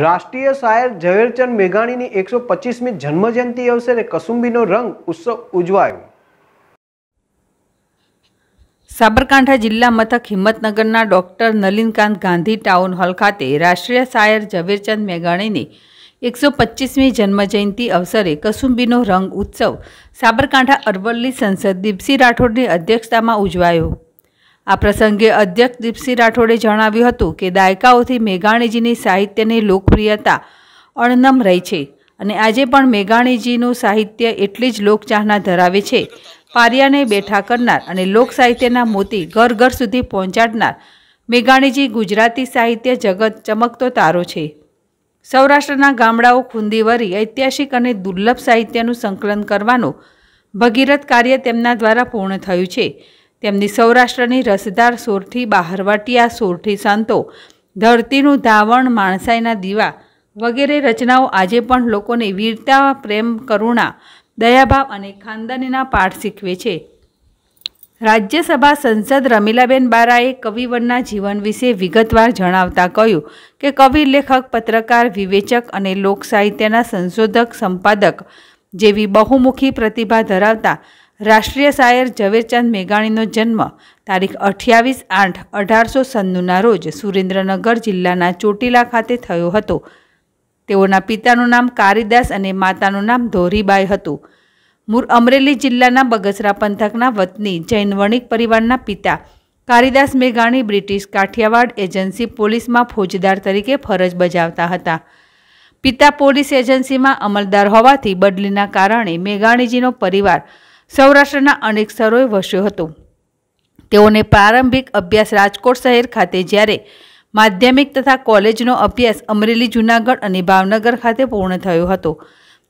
રાષ્ટ્રીય શાયર ઝવેરચંદ મેઘાણીની એકસો પચીસમી જન્મજયંતિ અવસરે કસુંબીનો રંગ ઉત્સવ ઉજવાયો સાબરકાંઠા જિલ્લા મથક હિંમતનગરના doctor Nalinkant Gandhi town hall ખાતે રાષ્ટ્રીય શાયર ઝવેરચંદ મેઘાણીની એકસો પચીસમી જન્મજયંતિ અવસરે કસુંબીનો રંગ ઉત્સવ સાબરકાંઠા અરવલ્લી સંસદ દીપસિંહ રાઠોડની અધ્યક્ષતામાં ઉજવાયો આ પ્રસંગે અધ્યક્ષ દીપસિંહ રાઠોડે જણાવ્યું હતું કે દાયકાઓથી મેઘાણીજીની સાહિત્યની લોકપ્રિયતા અણનમ રહી છે અને આજે પણ મેઘાણીજીનું સાહિત્ય એટલી જ લોકચાહના ધરાવે છે પારિયાને બેઠા કરનાર અને લોક સાહિત્યના મોતી ઘર ઘર સુધી પહોંચાડનાર મેઘાણીજી ગુજરાતી સાહિત્ય જગત ચમકતો તારો છે સૌરાષ્ટ્રના ગામડાઓ ખૂંદી વરી ઐતિહાસિક અને દુર્લભ સાહિત્યનું સંકલન કરવાનું ભગીરથ કાર્ય તેમના દ્વારા પૂર્ણ થયું છે તેમની સૌરાષ્ટ્રની રસદાર સોરઠી બહારવાટિયા સોરઠી સંતો ધરતીનું ધાવણ માણસાઈના દીવા વગેરે રચનાઓ આજે પણ લોકોને વીરતા પ્રેમ કરુણા દયાભાવ અને ખાનદાનીના પાઠ શીખવે છે રાજ્યસભા સંસદ રમીલાબેન બારાએ કવિવનના જીવન વિશે વિગતવાર જણાવતા કહ્યું કે કવિ લેખક પત્રકાર વિવેચક અને લોકસાહિત્યના સંશોધક સંપાદક જેવી બહુમુખી પ્રતિભા ધરાવતા રાષ્ટ્રીય શાયર ઝવેરચંદ મેઘાણીનો જન્મ તારીખ અઠ્યાવીસ આઠ અઢારસો સન્નુના રોજ સુરેન્દ્રનગર જિલ્લાના ચોટીલા ખાતે થયો હતો તેઓના પિતાનું નામ કારિદાસ અને માતાનું નામ ધોરીબાઈ હતું મૂળ અમરેલી જિલ્લાના બગસરા પંથકના વતની જૈન વણિક પરિવારના પિતા કારિદાસ મેઘાણી બ્રિટિશ કાઠિયાવાડ એજન્સી પોલીસમાં ફોજદાર તરીકે ફરજ બજાવતા હતા પિતા પોલીસ એજન્સીમાં અમલદાર હોવાથી બદલીના કારણે મેઘાણીજીનો પરિવાર સૌરાષ્ટ્રના અનેક સ્થળોએ વસ્યો હતો તેઓને પ્રારંભિક અભ્યાસ રાજકોટ શહેર ખાતે જ્યારે માધ્યમિક તથા કોલેજનો અભ્યાસ અમરેલી જુનાગઢ અને ભાવનગર ખાતે પૂર્ણ થયો હતો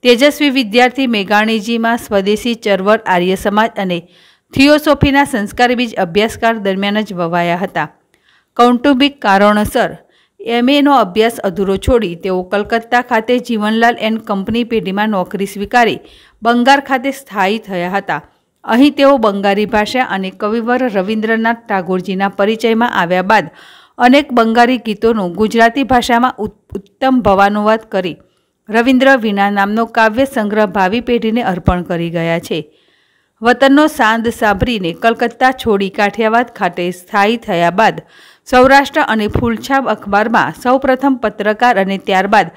તેજસ્વી વિદ્યાર્થી મેઘાણીજીમાં સ્વદેશી ચરવર આર્ય સમાજ અને થિયોસોફીના સંસ્કારબીજ અભ્યાસકાર દરમિયાન જ વવાયા હતા કૌટુંબિક કારણોસર એમએનો અભ્યાસ અધૂરો છોડી તેઓ કલકત્તા ખાતે જીવનલાલ એન્ડ કંપની પેઢીમાં નોકરી સ્વીકારી બંગાળ ખાતે સ્થાયી થયા હતા અહીં તેઓ બંગાળી ભાષા અને કવિવર રવિન્દ્રનાથ ટાગોરજીના પરિચયમાં આવ્યા બાદ અનેક બંગાળી ગીતોનું ગુજરાતી ભાષામાં ઉત્તમ ભવાનુવાદ કરી રવિન્દ્ર વિના નામનો કાવ્ય સંગ્રહ ભાવિ પેઢીને અર્પણ કરી ગયા છે વતનનો સાંદ સાંભળીને કલકત્તા છોડી કાઠિયાવાદ ખાતે સ્થાયી થયા બાદ સૌરાષ્ટ્ર અને ફૂલછાપ અખબારમાં સૌપ્રથમ પત્રકાર અને ત્યારબાદ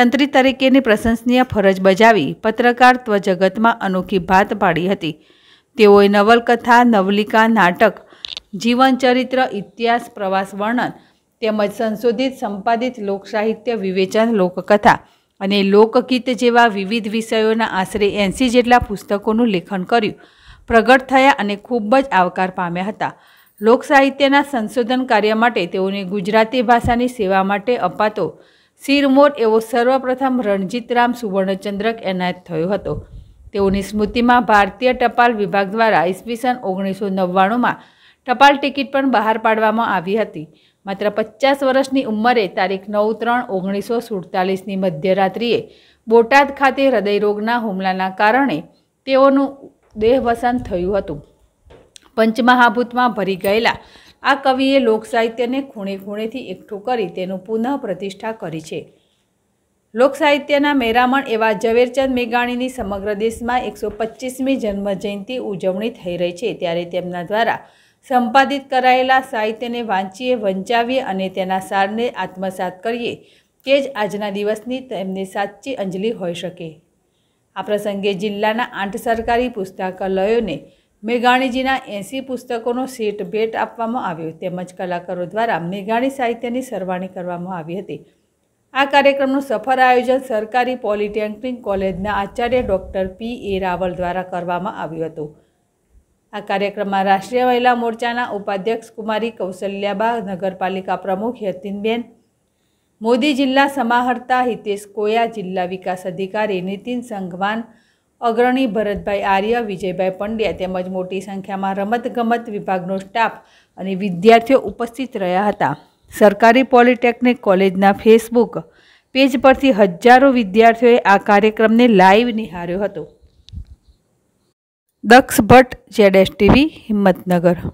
તંત્રી તરીકેની પ્રશંસનીય ફરજ બજાવી પત્રકારત્વ જગતમાં અનોખી ભાત પાડી હતી તેઓએ નવલકથા નવલિકા નાટક જીવનચરિત્ર ઇતિહાસ પ્રવાસ વર્ણન તેમજ સંશોધિત સંપાદિત લોકસાહિત્ય વિવેચન લોકકથા અને લોકગીત જેવા વિવિધ વિષયોના આશરે એંસી જેટલા પુસ્તકોનું લેખન કર્યું પ્રગટ થયા અને ખૂબ જ આવકાર પામ્યા હતા લોક સાહિત્યના સંશોધન કાર્ય માટે તેઓને ગુજરાતી ભાષાની સેવા માટે અપાતો શિરમોર એવો સર્વપ્રથમ રણજીતરામ સુવર્ણચંદ્રક એનાયત થયો હતો તેઓની સ્મૃતિમાં ભારતીય ટપાલ વિભાગ દ્વારા ઈસવીસન ઓગણીસો નવ્વાણુંમાં ટપાલ ટિકિટ પણ બહાર પાડવામાં આવી હતી માત્ર પચાસ વર્ષની ઉંમરે તારીખ નવ ત્રણ ઓગણીસો સુડતાલીસની મધ્યરાત્રિએ બોટાદ ખાતે હૃદયરોગના હુમલાના કારણે તેઓનું દેહવસાન થયું હતું પંચમહાભૂતમાં ભરી ગયેલા આ કવિએ લોકસાહિત્યને ખૂણે ખૂણેથી એકઠું કરી તેનું પુનઃ પ્રતિષ્ઠા કરી છે લોકસાહિત્યના મેરામણ એવા ઝવેરચંદ મેઘાણીની સમગ્ર દેશમાં એકસો પચીસમી જન્મજયંતિ ઉજવણી થઈ રહી છે ત્યારે તેમના દ્વારા સંપાદિત કરાયેલા સાહિત્યને વાંચીએ વંચાવીએ અને તેના સારને આત્મસાત કરીએ તે જ આજના દિવસની તેમની સાચી અંજલિ હોઈ શકે આ પ્રસંગે જિલ્લાના આઠ સરકારી પુસ્તકાલયોને મેઘાણીજીના એંસી પુસ્તકોનો સેટ ભેટ આપવામાં આવ્યો તેમજ કલાકારો દ્વારા મેઘાણી સાહિત્યની સરવાણી કરવામાં આવી હતી આ કાર્યક્રમનું સફળ આયોજન સરકારી પોલિટેકનિક કોલેજના આચાર્ય ડૉક્ટર પી એ રાવલ દ્વારા કરવામાં આવ્યું હતું આ કાર્યક્રમમાં રાષ્ટ્રીય મહિલા મોરચાના ઉપાધ્યક્ષ કુમારી કૌશલ્યાબા નગરપાલિકા પ્રમુખ યતિનબેન મોદી જિલ્લા સમાહર્તા હિતેશ કોયા જિલ્લા વિકાસ અધિકારી નીતિન સંઘવાન અગ્રણી ભરતભાઈ આર્ય વિજયભાઈ પંડ્યા તેમજ મોટી સંખ્યામાં રમતગમત વિભાગનો સ્ટાફ અને વિદ્યાર્થીઓ ઉપસ્થિત રહ્યા હતા સરકારી પોલિટેકનિક કોલેજના ફેસબુક પેજ પરથી હજારો વિદ્યાર્થીઓએ આ કાર્યક્રમને લાઈવ નિહાળ્યો હતો Daksh Bhatt Z S TV Himmatnagar